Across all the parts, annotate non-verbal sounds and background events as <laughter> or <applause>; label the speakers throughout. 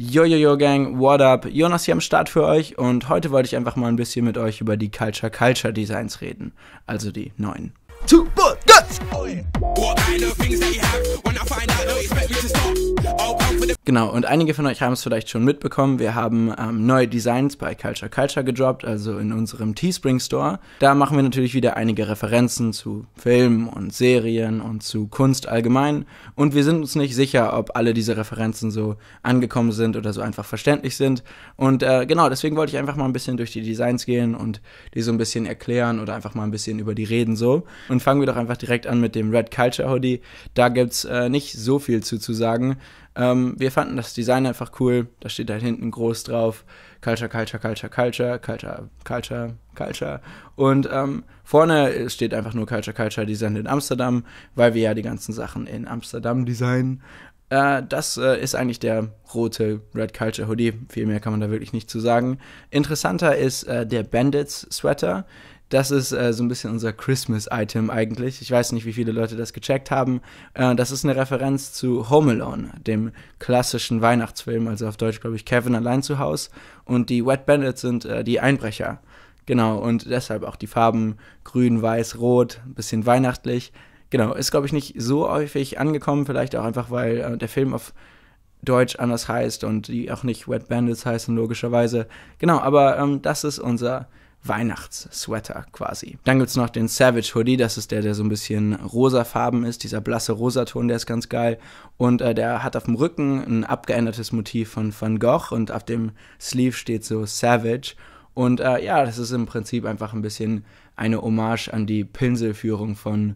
Speaker 1: Jojojo Gang, what up? Jonas hier am Start für euch und heute wollte ich einfach mal ein bisschen mit euch über die Culture Culture Designs reden, also die neuen two, four, guts! Genau, und einige von euch haben es vielleicht schon mitbekommen. Wir haben ähm, neue Designs bei Culture Culture gedroppt, also in unserem Teespring Store. Da machen wir natürlich wieder einige Referenzen zu Filmen und Serien und zu Kunst allgemein. Und wir sind uns nicht sicher, ob alle diese Referenzen so angekommen sind oder so einfach verständlich sind. Und äh, genau, deswegen wollte ich einfach mal ein bisschen durch die Designs gehen und die so ein bisschen erklären oder einfach mal ein bisschen über die reden so. Und fangen wir doch einfach direkt an mit dem Red Culture Hoodie. Da gibt es äh, nicht so viel zu, zu sagen. Ähm, wir fanden das Design einfach cool. Da steht halt hinten groß drauf: Culture, Culture, Culture, Culture, Culture, Culture, Culture. Und ähm, vorne steht einfach nur Culture, Culture Design in Amsterdam, weil wir ja die ganzen Sachen in Amsterdam designen. Äh, das äh, ist eigentlich der rote Red Culture Hoodie. Viel mehr kann man da wirklich nicht zu sagen. Interessanter ist äh, der Bandits Sweater. Das ist äh, so ein bisschen unser Christmas-Item eigentlich. Ich weiß nicht, wie viele Leute das gecheckt haben. Äh, das ist eine Referenz zu Home Alone, dem klassischen Weihnachtsfilm, also auf Deutsch, glaube ich, Kevin allein zu Haus. Und die Wet Bandits sind äh, die Einbrecher. Genau, und deshalb auch die Farben grün, weiß, rot, ein bisschen weihnachtlich. Genau, ist, glaube ich, nicht so häufig angekommen, vielleicht auch einfach, weil äh, der Film auf Deutsch anders heißt und die auch nicht Wet Bandits heißen, logischerweise. Genau, aber ähm, das ist unser Weihnachtssweater quasi. Dann gibt es noch den Savage Hoodie, das ist der, der so ein bisschen rosafarben ist, dieser blasse Rosaton, der ist ganz geil. Und äh, der hat auf dem Rücken ein abgeändertes Motiv von Van Gogh und auf dem Sleeve steht so Savage. Und äh, ja, das ist im Prinzip einfach ein bisschen eine Hommage an die Pinselführung von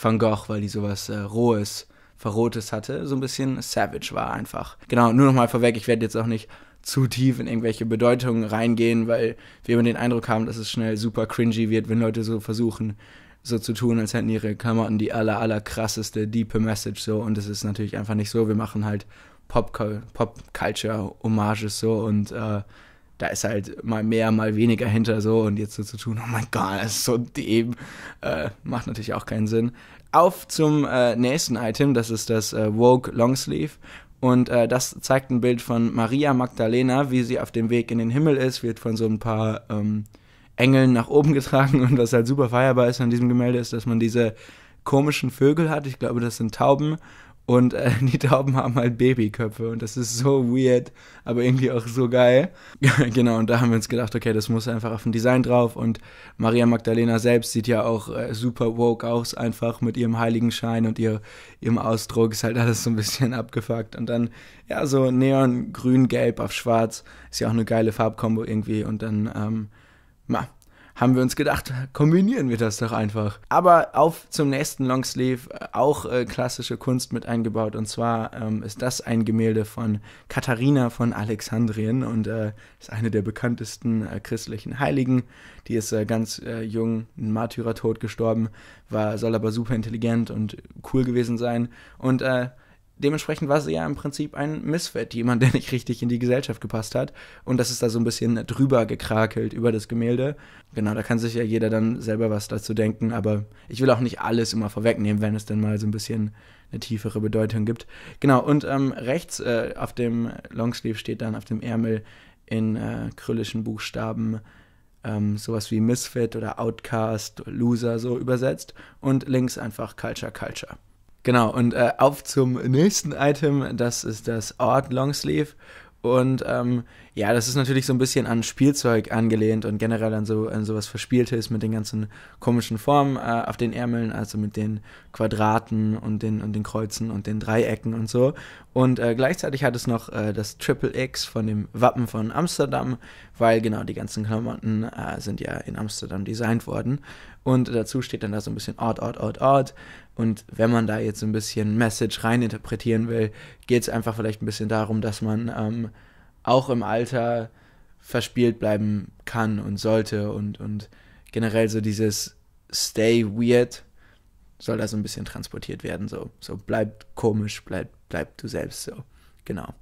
Speaker 1: Van Gogh, weil die sowas äh, Rohes Verrotes hatte, so ein bisschen savage war einfach. Genau, nur nochmal vorweg, ich werde jetzt auch nicht zu tief in irgendwelche Bedeutungen reingehen, weil wir immer den Eindruck haben, dass es schnell super cringy wird, wenn Leute so versuchen, so zu tun, als hätten ihre Klamotten die aller, aller krasseste, diepe Message so. Und das ist natürlich einfach nicht so. Wir machen halt Pop-Culture-Hommages so und äh, da ist halt mal mehr, mal weniger hinter so und jetzt so zu tun, oh mein Gott, das ist so dem, äh, macht natürlich auch keinen Sinn. Auf zum äh, nächsten Item, das ist das äh, Woke Longsleeve. Und äh, das zeigt ein Bild von Maria Magdalena, wie sie auf dem Weg in den Himmel ist, wird von so ein paar ähm, Engeln nach oben <laughs> getragen. Und was halt super feierbar ist an diesem Gemälde, ist, dass man diese komischen Vögel hat. Ich glaube, das sind Tauben. Und äh, <laughs> die Tauben haben halt Babyköpfe und das ist so weird, aber irgendwie auch so geil. <laughs> genau, und da haben wir uns gedacht, okay, das muss einfach auf dem Design drauf. Und Maria Magdalena selbst sieht ja auch äh, super woke aus, einfach mit ihrem Heiligenschein und ihr, ihrem Ausdruck. Ist halt alles so ein bisschen abgefuckt. Und dann, ja, so Neon, Grün, Gelb auf Schwarz. Ist ja auch eine geile Farbkombo irgendwie. Und dann, ähm, ma, haben wir uns gedacht, kombinieren wir das doch einfach. Aber auf zum nächsten Longsleeve äh, auch äh, klassische Kunst mit eingebaut. Und zwar ähm, ist das ein Gemälde von Katharina von Alexandrien und äh, ist eine der bekanntesten äh, christlichen Heiligen. Die ist äh, ganz äh, jung, ein Märtyrertod gestorben, war, soll aber super intelligent und cool gewesen sein. Und äh, dementsprechend war sie ja im Prinzip ein Misfit, jemand, der nicht richtig in die Gesellschaft gepasst hat. Und das ist da so ein bisschen drüber gekrakelt über das Gemälde. Genau, da kann sich ja jeder dann selber was dazu denken, aber ich will auch nicht alles immer vorwegnehmen, wenn es dann mal so ein bisschen eine tiefere Bedeutung gibt. Genau, und ähm, rechts äh, auf dem Longsleeve steht dann auf dem Ärmel in äh, krüllischen Buchstaben ähm, sowas wie Misfit oder Outcast, Loser so übersetzt und links einfach Culture, Culture. Genau, und äh, auf zum nächsten Item, das ist das Art Longsleeve. Und ähm, ja, das ist natürlich so ein bisschen an Spielzeug angelehnt und generell an so an sowas Verspieltes mit den ganzen komischen Formen äh, auf den Ärmeln, also mit den Quadraten und den und den Kreuzen und den Dreiecken und so. Und äh, gleichzeitig hat es noch äh, das Triple X von dem Wappen von Amsterdam, weil genau die ganzen Klamotten äh, sind ja in Amsterdam designt worden. Und dazu steht dann da so ein bisschen Ort, Ort, Ort, Ort. Und wenn man da jetzt so ein bisschen Message reininterpretieren will, geht es einfach vielleicht ein bisschen darum, dass man ähm, auch im Alter verspielt bleiben kann und sollte und, und generell so dieses Stay weird soll da so ein bisschen transportiert werden. So, so bleib komisch, bleib, bleib du selbst so. Genau.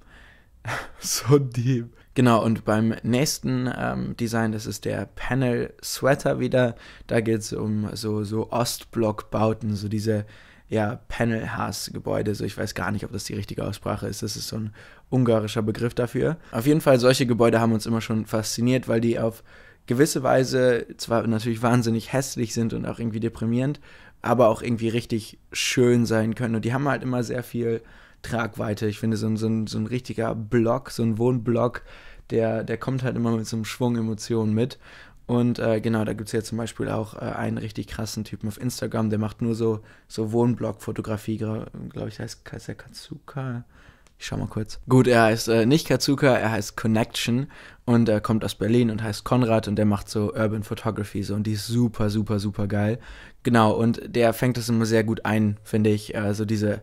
Speaker 1: <laughs> so deep. Genau, und beim nächsten ähm, Design, das ist der Panel Sweater wieder. Da geht es um so, so Ostblock-Bauten, so diese ja, Panel Panelhaus-Gebäude. So, ich weiß gar nicht, ob das die richtige Aussprache ist. Das ist so ein ungarischer Begriff dafür. Auf jeden Fall, solche Gebäude haben uns immer schon fasziniert, weil die auf gewisse Weise zwar natürlich wahnsinnig hässlich sind und auch irgendwie deprimierend, aber auch irgendwie richtig schön sein können. Und die haben halt immer sehr viel Tragweite. Ich finde, so ein, so ein, so ein richtiger Block, so ein Wohnblock, der, der kommt halt immer mit so einem Schwung Emotionen mit. Und äh, genau, da gibt es ja zum Beispiel auch äh, einen richtig krassen Typen auf Instagram, der macht nur so, so Wohnblock-Fotografie, glaube ich, heißt, heißt er Katsuka. Ich schau mal kurz. Gut, er heißt äh, nicht Katsuka, er heißt Connection und er kommt aus Berlin und heißt Konrad und der macht so Urban Photography so und die ist super, super, super geil. Genau, und der fängt das immer sehr gut ein, finde ich. Äh, so also diese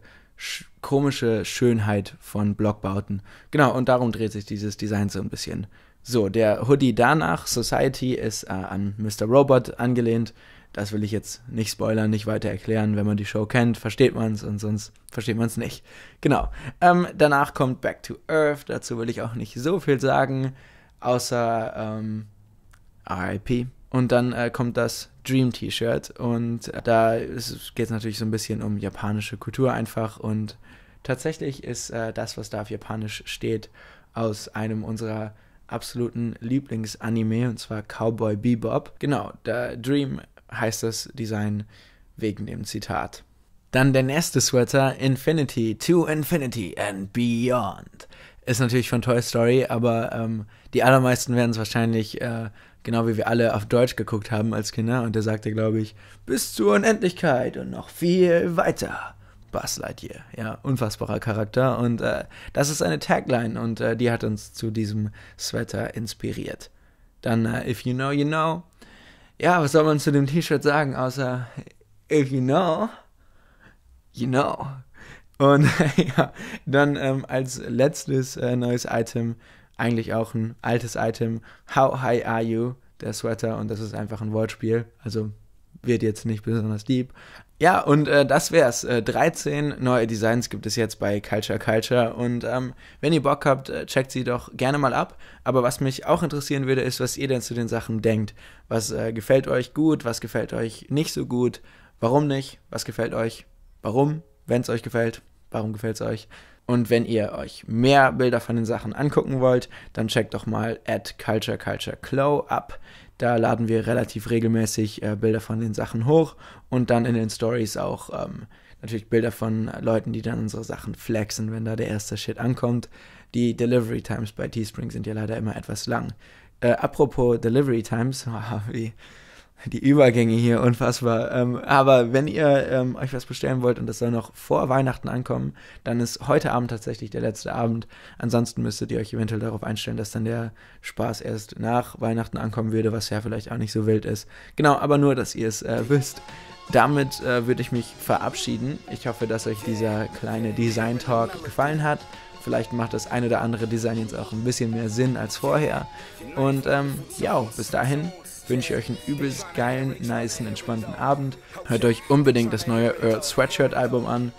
Speaker 1: komische Schönheit von Blockbauten. Genau, und darum dreht sich dieses Design so ein bisschen. So, der Hoodie danach, Society, ist äh, an Mr. Robot angelehnt. Das will ich jetzt nicht spoilern, nicht weiter erklären. Wenn man die Show kennt, versteht man es und sonst versteht man es nicht. Genau. Ähm, danach kommt Back to Earth. Dazu will ich auch nicht so viel sagen, außer ähm, RIP. Und dann äh, kommt das Dream T-Shirt. Und äh, da geht es natürlich so ein bisschen um japanische Kultur einfach. Und tatsächlich ist äh, das, was da auf Japanisch steht, aus einem unserer absoluten Lieblingsanime, und zwar Cowboy Bebop. Genau, der Dream heißt das Design wegen dem Zitat. Dann der nächste Sweater, Infinity to Infinity and Beyond. Ist natürlich von Toy Story, aber ähm, die allermeisten werden es wahrscheinlich äh, Genau wie wir alle auf Deutsch geguckt haben als Kinder. Und der sagte, glaube ich, bis zur Unendlichkeit und noch viel weiter. Buzz Lightyear. Ja, unfassbarer Charakter. Und äh, das ist eine Tagline und äh, die hat uns zu diesem Sweater inspiriert. Dann, äh, if you know, you know. Ja, was soll man zu dem T-Shirt sagen, außer if you know, you know. Und <laughs> ja, dann ähm, als letztes äh, neues Item eigentlich auch ein altes Item. How high are you? Der Sweater. Und das ist einfach ein Wortspiel. Also wird jetzt nicht besonders deep. Ja, und äh, das wär's. Äh, 13 neue Designs gibt es jetzt bei Culture Culture. Und ähm, wenn ihr Bock habt, äh, checkt sie doch gerne mal ab. Aber was mich auch interessieren würde, ist, was ihr denn zu den Sachen denkt. Was äh, gefällt euch gut? Was gefällt euch nicht so gut? Warum nicht? Was gefällt euch? Warum? Wenn es euch gefällt, warum gefällt's euch? Und wenn ihr euch mehr Bilder von den Sachen angucken wollt, dann checkt doch mal at culturecultureclow ab. Da laden wir relativ regelmäßig äh, Bilder von den Sachen hoch und dann in den Stories auch ähm, natürlich Bilder von Leuten, die dann unsere Sachen flexen, wenn da der erste Shit ankommt. Die Delivery Times bei Teespring sind ja leider immer etwas lang. Äh, apropos Delivery Times, <laughs> wie die Übergänge hier, unfassbar. Ähm, aber wenn ihr ähm, euch was bestellen wollt und das soll noch vor Weihnachten ankommen, dann ist heute Abend tatsächlich der letzte Abend. Ansonsten müsstet ihr euch eventuell darauf einstellen, dass dann der Spaß erst nach Weihnachten ankommen würde, was ja vielleicht auch nicht so wild ist. Genau, aber nur, dass ihr es äh, wisst. Damit äh, würde ich mich verabschieden. Ich hoffe, dass euch dieser kleine Design Talk gefallen hat. Vielleicht macht das ein oder andere Design jetzt auch ein bisschen mehr Sinn als vorher. Und ähm, ja, bis dahin wünsche ich euch einen übelst geilen, niceen, entspannten Abend. Hört euch unbedingt das neue Earl Sweatshirt Album an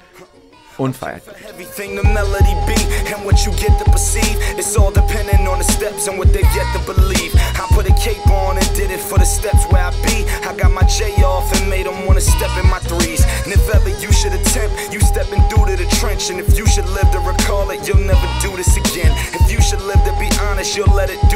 Speaker 1: und Everything the melody be and what you get to perceive It's all depending on the steps and what they get to believe I put a cape on and did it for the steps where I be I got my J off and made them wanna step in my threes And if ever you should attempt, you stepping through to the trench And if you should live to recall it, you'll never do this again If you should live to be honest, you'll let it do